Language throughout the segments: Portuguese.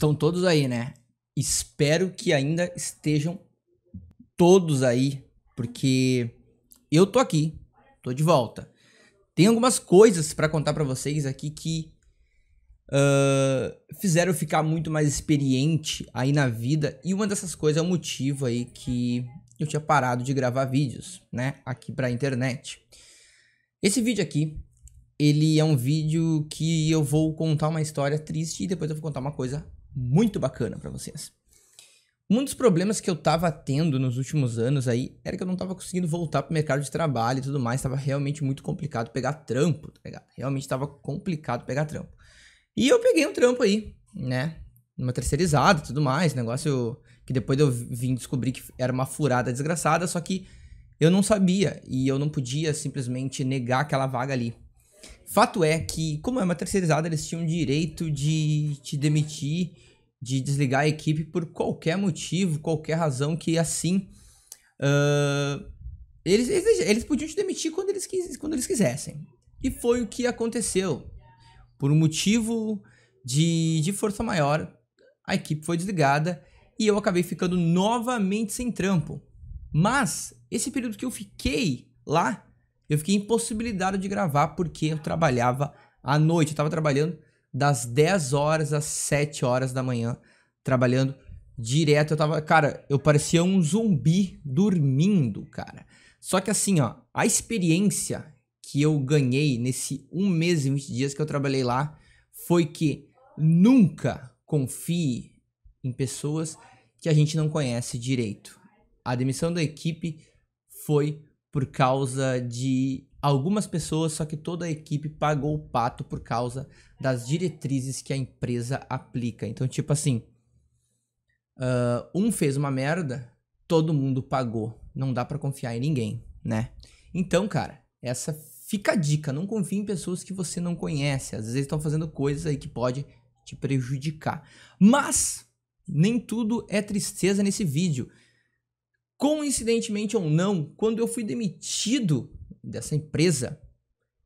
estão todos aí, né? Espero que ainda estejam todos aí, porque eu tô aqui, tô de volta. Tem algumas coisas para contar para vocês aqui que uh, fizeram eu ficar muito mais experiente aí na vida, e uma dessas coisas é o motivo aí que eu tinha parado de gravar vídeos, né, aqui pra internet. Esse vídeo aqui, ele é um vídeo que eu vou contar uma história triste e depois eu vou contar uma coisa muito bacana para vocês. Um dos problemas que eu tava tendo nos últimos anos aí era que eu não tava conseguindo voltar pro mercado de trabalho e tudo mais, tava realmente muito complicado pegar trampo, tá ligado? Realmente tava complicado pegar trampo. E eu peguei um trampo aí, né? Uma terceirizada e tudo mais, negócio que depois eu vim descobrir que era uma furada desgraçada, só que eu não sabia e eu não podia simplesmente negar aquela vaga ali. Fato é que, como é uma terceirizada, eles tinham direito de te demitir, de desligar a equipe por qualquer motivo, qualquer razão que assim. Uh, eles, eles, eles, podiam te demitir quando eles, quis, quando eles quisessem. E foi o que aconteceu. Por um motivo de, de força maior, a equipe foi desligada e eu acabei ficando novamente sem trampo. Mas esse período que eu fiquei lá eu fiquei impossibilitado de gravar porque eu trabalhava à noite. Eu estava trabalhando das 10 horas às 7 horas da manhã, trabalhando direto. Eu tava, cara, eu parecia um zumbi dormindo, cara. Só que assim, ó, a experiência que eu ganhei nesse um mês e 20 dias que eu trabalhei lá foi que nunca confie em pessoas que a gente não conhece direito. A demissão da equipe foi por causa de algumas pessoas, só que toda a equipe pagou o pato por causa das diretrizes que a empresa aplica. Então, tipo assim, uh, um fez uma merda, todo mundo pagou. Não dá para confiar em ninguém, né? Então, cara, essa fica a dica. Não confie em pessoas que você não conhece. Às vezes estão fazendo coisas aí que pode te prejudicar. Mas nem tudo é tristeza nesse vídeo. Coincidentemente ou não, quando eu fui demitido dessa empresa,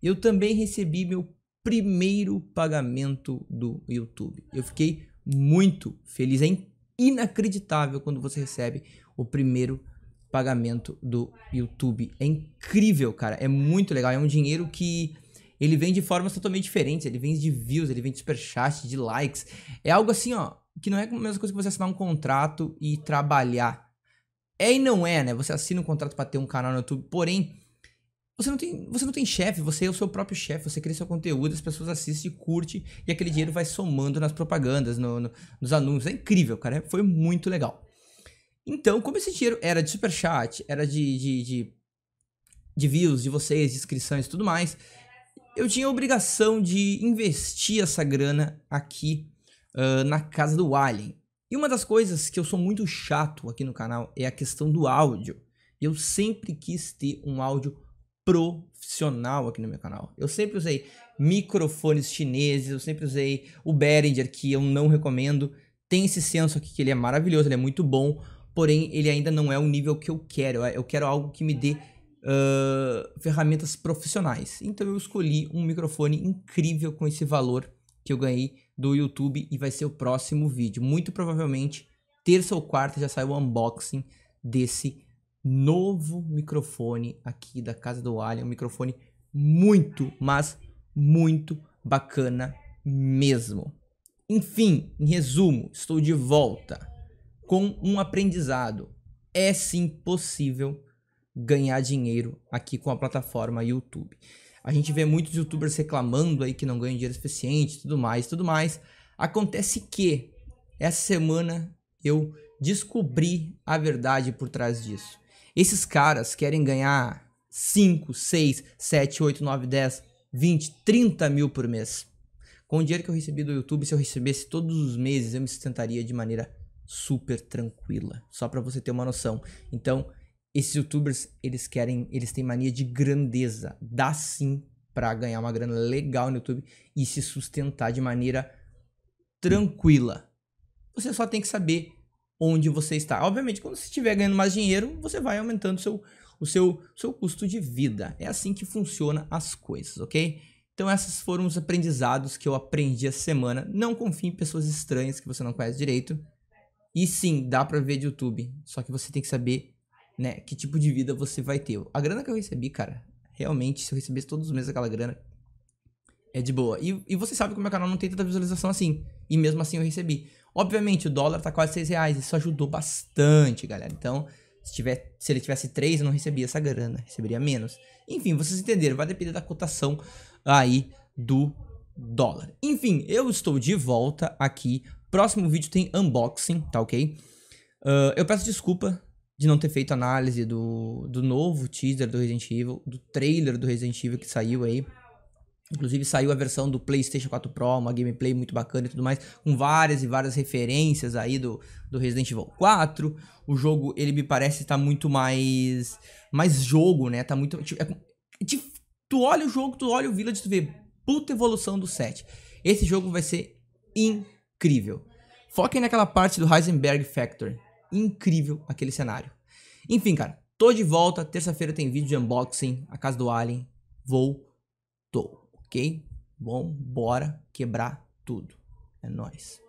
eu também recebi meu primeiro pagamento do YouTube. Eu fiquei muito feliz. É inacreditável quando você recebe o primeiro pagamento do YouTube. É incrível, cara. É muito legal. É um dinheiro que ele vem de formas totalmente diferentes. Ele vem de views, ele vem de superchat, de likes. É algo assim, ó, que não é a mesma coisa que você assinar um contrato e trabalhar. É e não é, né? Você assina um contrato para ter um canal no YouTube, porém, você não tem, você não tem chefe, você é o seu próprio chefe, você cria seu conteúdo, as pessoas assistem, curtem e aquele dinheiro vai somando nas propagandas, no, no, nos anúncios. É incrível, cara. Foi muito legal. Então, como esse dinheiro era de superchat, era de, de, de, de views de vocês, de inscrições e tudo mais, eu tinha a obrigação de investir essa grana aqui uh, na casa do Alien. E uma das coisas que eu sou muito chato aqui no canal é a questão do áudio. Eu sempre quis ter um áudio profissional aqui no meu canal. Eu sempre usei microfones chineses, eu sempre usei o Behringer, que eu não recomendo. Tem esse senso aqui que ele é maravilhoso, ele é muito bom, porém ele ainda não é o nível que eu quero. É, eu quero algo que me dê uh, ferramentas profissionais. Então eu escolhi um microfone incrível com esse valor que eu ganhei do YouTube e vai ser o próximo vídeo. Muito provavelmente, terça ou quarta já sai o unboxing desse novo microfone aqui da Casa do Alien. Um microfone muito, mas muito bacana mesmo. Enfim, em resumo, estou de volta com um aprendizado. É sim possível ganhar dinheiro aqui com a plataforma YouTube. A gente vê muitos youtubers reclamando aí que não ganham dinheiro suficiente, tudo mais, tudo mais. Acontece que essa semana eu descobri a verdade por trás disso. Esses caras querem ganhar 5, 6, 7, 8, 9, 10, 20, 30 mil por mês. Com o dinheiro que eu recebi do YouTube, se eu recebesse todos os meses, eu me sustentaria de maneira super tranquila. Só para você ter uma noção. Então, esses youtubers, eles querem, eles têm mania de grandeza. Dá sim para ganhar uma grana legal no YouTube e se sustentar de maneira tranquila. Você só tem que saber onde você está. Obviamente, quando você estiver ganhando mais dinheiro, você vai aumentando seu, o seu, seu custo de vida. É assim que funciona as coisas, ok? Então, esses foram os aprendizados que eu aprendi essa semana. Não confie em pessoas estranhas que você não conhece direito. E sim, dá para ver de YouTube, só que você tem que saber né? Que tipo de vida você vai ter. A grana que eu recebi, cara, realmente, se eu recebesse todos os meses aquela grana, é de boa. E, e você sabe que o meu canal não tem tanta visualização assim. E mesmo assim eu recebi. Obviamente, o dólar tá quase 6 reais. Isso ajudou bastante, galera. Então, se, tiver, se ele tivesse 3, eu não recebia essa grana. Receberia menos. Enfim, vocês entenderam. Vai depender da cotação aí do dólar. Enfim, eu estou de volta aqui. Próximo vídeo tem unboxing, tá ok? Uh, eu peço desculpa de não ter feito análise do, do novo teaser do Resident Evil, do trailer do Resident Evil que saiu aí. Inclusive saiu a versão do PlayStation 4 Pro, uma gameplay muito bacana e tudo mais, com várias e várias referências aí do, do Resident Evil 4. O jogo, ele me parece estar tá muito mais mais jogo, né? Tá muito tipo, é, tipo, tu olha o jogo, tu olha o Village, tu vê puta evolução do set. Esse jogo vai ser incrível. Foquem naquela parte do Heisenberg Factor, incrível aquele cenário. Enfim, cara, tô de volta. Terça-feira tem vídeo de unboxing, a casa do Alien. Voltou, ok? Bom, bora quebrar tudo. É nóis.